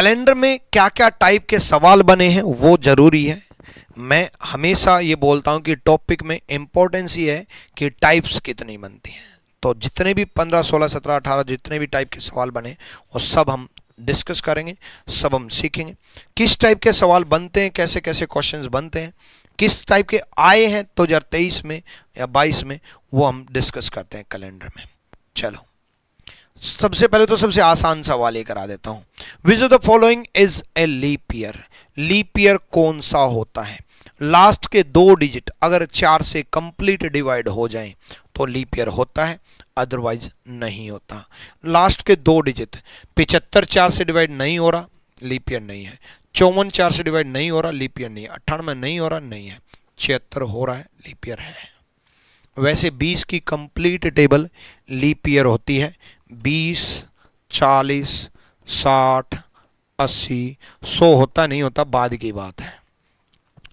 calendar में क्या क्या टाइप के सवाल बने हैं वो ज़रूरी है मैं हमेशा ये बोलता हूँ कि टॉपिक में इम्पोर्टेंस ये है कि टाइप्स कितनी बनती हैं तो जितने भी 15, 16, 17, 18 जितने भी टाइप के सवाल बने वो सब हम डिस्कस करेंगे सब हम सीखेंगे किस टाइप के सवाल बनते हैं कैसे कैसे क्वेश्चंस बनते हैं किस टाइप के आए हैं दो तो में या 22 में वो हम डिस्कस करते हैं कैलेंडर में चलो सबसे पहले तो सबसे आसान सवाल ये करा देता हूं which of the following is a leap year leap year कौन सा होता है लास्ट के दो डिजिट अगर चार से कंप्लीट डिवाइड हो जाएं तो लीप ईयर होता है अदरवाइज नहीं होता लास्ट के दो डिजिट पिचहत्तर चार से डिवाइड नहीं हो रहा लीप ईयर नहीं है चौवन चार से डिवाइड नहीं हो रहा लीप ईयर नहीं है अट्ठानवे नहीं हो रहा नहीं है छिहत्तर हो रहा है लीप ईयर है वैसे 20 की कंप्लीट टेबल लीप ईयर होती है बीस चालीस साठ अस्सी सौ होता नहीं होता बाद की बात है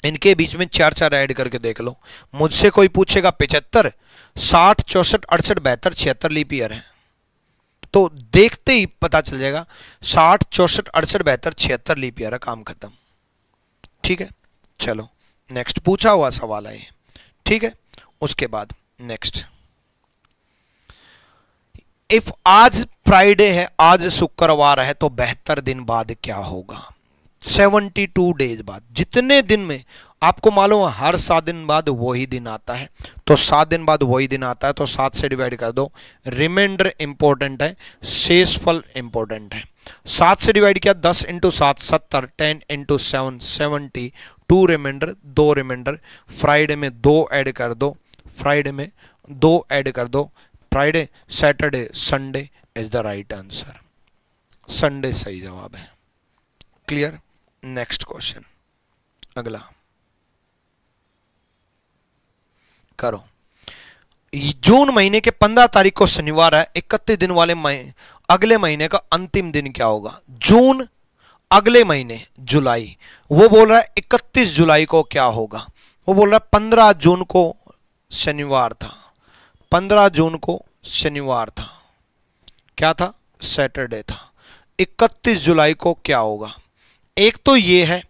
इनके बीच में चार चार ऐड करके देख लो मुझसे कोई पूछेगा पिचहत्तर साठ चौसठ अड़सठ बेहतर छिहत्तर लीपियर है तो देखते ही पता चल जाएगा साठ चौसठ अड़सठ बेहतर छिहत्तर लीपियर है काम खत्म ठीक है चलो नेक्स्ट पूछा हुआ सवाल है ठीक है उसके बाद नेक्स्ट इफ आज फ्राइडे है आज शुक्रवार है तो बेहतर दिन बाद क्या होगा 72 डेज बाद जितने दिन में आपको मालूम है हर सात दिन बाद वही दिन आता है तो सात दिन बाद वही दिन आता है तो सात से डिवाइड कर दो रिमाइंडर इंपॉर्टेंट है शेष फल इंपॉर्टेंट है सात से डिवाइड किया दस इंटू सात सत्तर ten into seven seventy two remainder दो रिमाइंडर फ्राइडे में दो ऐड कर दो फ्राइडे में दो ऐड कर दो Friday Saturday Sunday is the right answer Sunday सही जवाब है क्लियर नेक्स्ट क्वेश्चन अगला करो जून महीने के पंद्रह तारीख को शनिवार है इकतीस दिन वाले महीने अगले महीने का अंतिम दिन क्या होगा जून अगले महीने जुलाई वो बोल रहा है इकतीस जुलाई को क्या होगा वो बोल रहा है पंद्रह जून को शनिवार था पंद्रह जून को शनिवार था क्या था सैटरडे था 31 जुलाई को क्या होगा एक तो ये है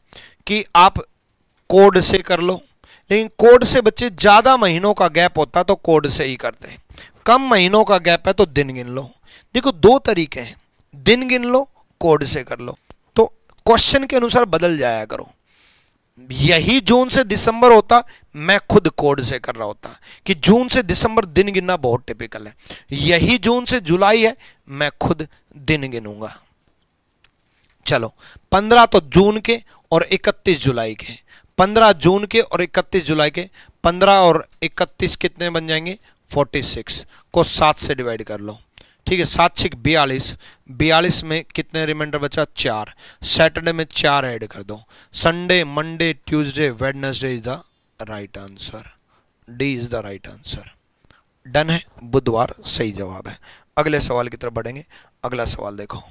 कि आप कोड से कर लो लेकिन कोड से बच्चे ज़्यादा महीनों का गैप होता तो कोड से ही करते कम महीनों का गैप है तो दिन गिन लो देखो दो तरीके हैं दिन गिन लो कोड से कर लो तो क्वेश्चन के अनुसार बदल जाया करो यही जून से दिसंबर होता मैं खुद कोड से कर रहा होता कि जून से दिसंबर दिन गिनना बहुत टिपिकल है यही जून से जुलाई है मैं खुद दिन गिनूंगा चलो पंद्रह तो जून के और इकतीस जुलाई के पंद्रह जून के और इकतीस जुलाई के पंद्रह और इकतीस कितने बन जाएंगे फोर्टी सिक्स को सात से डिवाइड कर लो ठीक है सात छिक बयालीस बयालीस में कितने रिमाइंडर बचा चार सैटरडे में चार ऐड कर दो Sunday Monday Tuesday Wednesday is the right answer D is the right answer done है बुधवार सही जवाब है अगले सवाल की तरफ बढ़ेंगे अगला सवाल देखो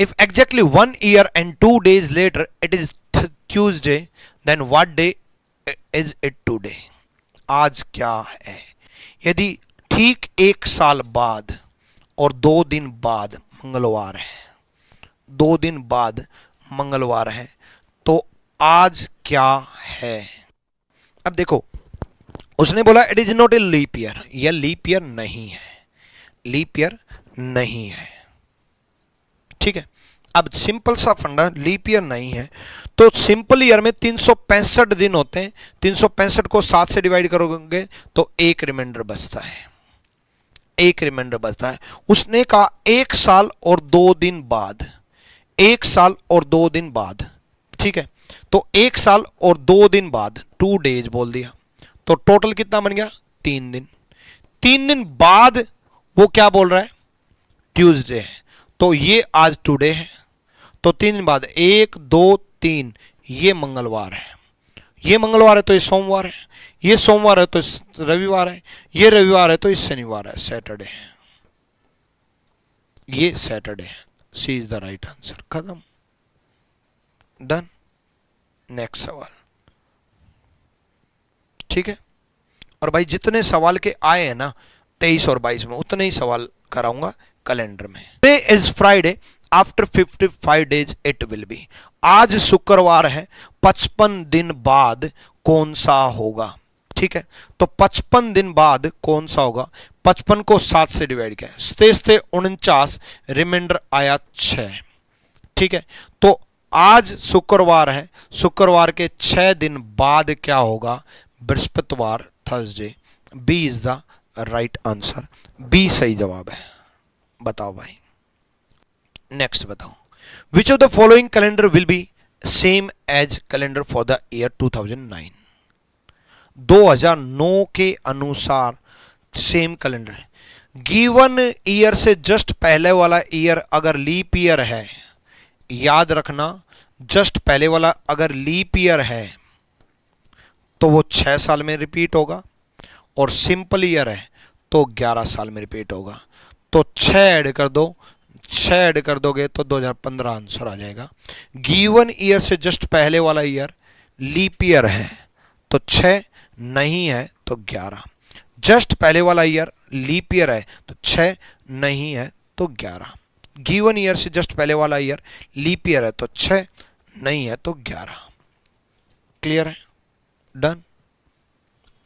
if exactly one year and two days later it is Tuesday then what day is it today आज क्या है यदि ठीक एक साल बाद और दो दिन बाद मंगलवार है दो दिन बाद मंगलवार है तो आज क्या है अब देखो उसने बोला it is not a leap year यह लीप ईयर नहीं है लीप ईयर नहीं है ठीक है अब सिंपल सा फंडा लीप ईयर नहीं है तो सिंपल ईयर में तीन दिन होते हैं तीन को सात से डिवाइड करोगे तो एक रिमाइंडर बचता है एक रिमाइंडर बचता है उसने कहा एक साल और दो दिन बाद एक साल और दो दिन बाद ठीक है तो एक साल और दो दिन बाद टू डेज बोल दिया तो टोटल कितना बन गया तीन दिन तीन दिन बाद वो क्या बोल रहा है ट्यूजडे है तो ये आज टुडे है तो तीन दिन बाद एक दो तीन ये मंगलवार है ये मंगलवार है तो ये सोमवार है ये सोमवार है तो रविवार है ये रविवार है तो ये शनिवार है सैटरडे है ये सैटरडे है C is the right answer खत्म डन नेक्स्ट सवाल ठीक है और भाई जितने सवाल के आए हैं ना तेईस और बाईस में उतने ही सवाल कराऊंगा कैलेंडर में is Friday after 55 days it will be आज शुक्रवार है 55 दिन बाद कौन सा होगा ठीक है तो 55 दिन बाद कौन सा होगा 55 को 7 से डिवाइड किया सतेज उनचास रिमाइंडर आया 6 ठीक है तो आज शुक्रवार है शुक्रवार के 6 दिन बाद क्या होगा बृहस्पतिवार Thursday B is the right answer B सही जवाब है बताओ भाई नेक्स्ट बताऊं which of the following calendar will be same as calendar for the year 2009 2009 के अनुसार सेम कैलेंडर है गिवन ईयर से जस्ट पहले वाला ईयर अगर लीप ईयर है याद रखना जस्ट पहले वाला अगर लीप ईयर है तो वो छह साल में रिपीट होगा और सिंपल ईयर है तो ग्यारह साल में रिपीट होगा तो छः ऐड कर दो छः ऐड कर दोगे तो 2015 आंसर आ जाएगा गीवन ईयर से जस्ट पहले वाला ईयर लीप ईयर है तो छः नहीं है तो ग्यारह जस्ट पहले वाला ईयर लीप ईयर है तो छः नहीं है तो ग्यारह गीवन ईयर से जस्ट पहले वाला ईयर लीप ईयर है तो छः नहीं है तो ग्यारह क्लियर है डन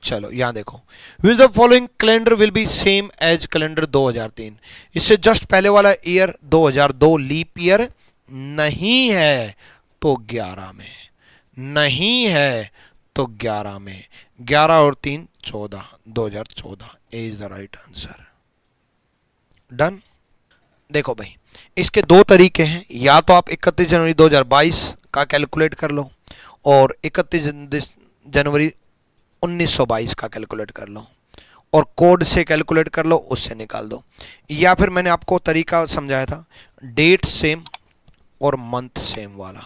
चलो यहाँ देखो with the following calendar will be same as calendar 2003 इससे जस्ट पहले वाला ईयर 2002 लीप ईयर नहीं है तो 11 में नहीं है तो 11 में 11 और 3 14 2014 is the right answer done देखो भाई इसके दो तरीके हैं या तो आप 31 जनवरी 2022 का कैलकुलेट कर लो और 31 जनवरी 1922 का कैलकुलेट कर लो और कोड से कैलकुलेट कर लो उससे निकाल दो या फिर मैंने आपको तरीका समझाया था डेट सेम और मंथ सेम वाला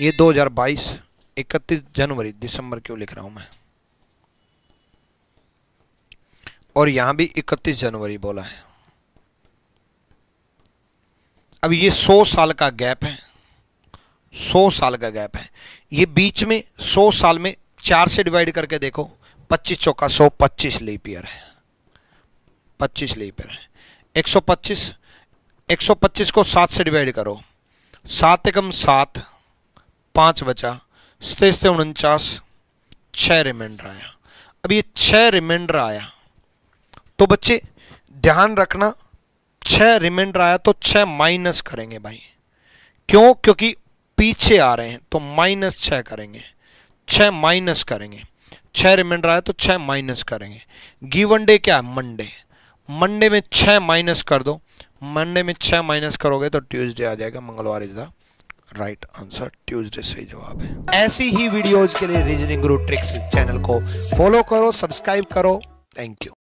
ये 2022 31 जनवरी दिसंबर क्यों लिख रहा हूं मैं और यहां भी 31 जनवरी बोला है अब ये 100 साल का गैप है 100 साल का गैप है ये बीच में 100 साल में चार से डिवाइड करके देखो पच्चीस चौका सौ पच्चीस लीप है पच्चीस लीप है एक सौ पच्चीस एक सौ पच्चीस को सात से डिवाइड करो सात एकम सात पाँच बचा सतेस उनचास छः रिमाइंडर आया अब ये छः रिमाइंडर आया तो बच्चे ध्यान रखना छः रिमाइंडर आया तो छः माइनस करेंगे भाई क्यों क्योंकि पीछे आ रहे हैं तो माइनस छः करेंगे छः माइनस करेंगे छः रिमाइंडर आया तो छः माइनस करेंगे गिवन डे क्या है मंडे मंडे में छः माइनस कर दो मंडे में छः माइनस करोगे तो ट्यूसडे आ जाएगा मंगलवार is the right answer Tuesday सही जवाब है ऐसी ही वीडियोज के लिए रीजनिंग गुरु ट्रिक्स चैनल को फॉलो करो सब्सक्राइब करो थैंक यू